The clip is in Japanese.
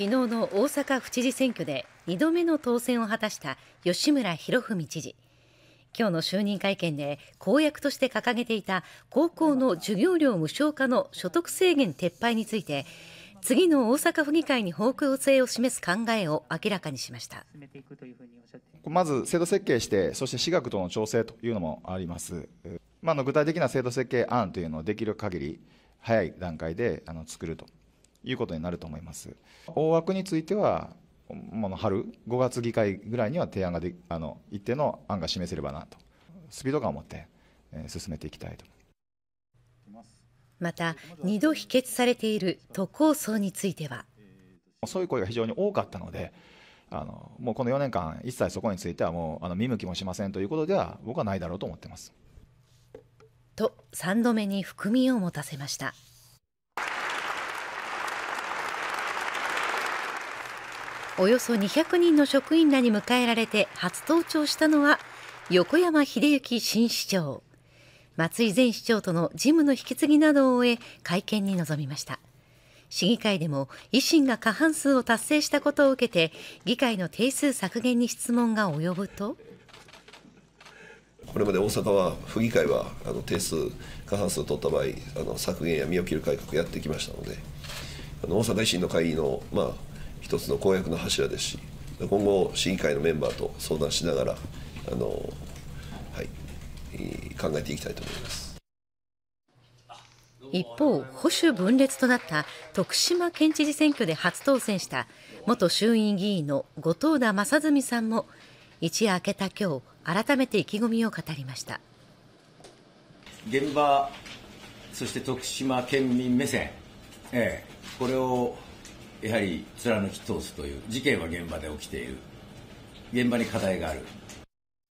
昨日の大阪府知事選挙で2度目の当選を果たした吉村博文知事今日の就任会見で公約として掲げていた高校の授業料無償化の所得制限撤廃について次の大阪府議会に方向性を示す考えを明らかにしましたまず制度設計して、そして私学との調整というのもあります、まあ、の具体的な制度設計案というのをできる限り早い段階であの作るということになると思います。大枠についてはもの春、5月議会ぐらいには提案がであの一定の案が示せればなと、スピード感を持って、え進めていきたいとまた、2度否決されている都構想については。そういう声が非常に多かったので、あのもうこの4年間、一切そこについてはもうあの見向きもしませんということでは、僕はないだろうと思ってます。と、3度目に含みを持たせました。およそ200人の職員らに迎えられて初登庁したのは横山秀幸新市長松井前市長との事務の引き継ぎなどを終え会見に臨みました市議会でも維新が過半数を達成したことを受けて議会の定数削減に質問が及ぶとこれまで大阪は府議会はあの定数過半数を取った場合あの削減や見切る改革をやってきましたのであの大阪維新の会の、まあ、一つの公約の柱ですし今後市議会のメンバーと相談しながらあの、はい、考えていきたいと思います一方保守分裂となった徳島県知事選挙で初当選した元衆院議員の後藤田正純さんも一夜明けた今日改めて意気込みを語りました現場そして徳島県民目線、ええ、これをやはり貫き通すという事件は現場で起きている現場に課題がある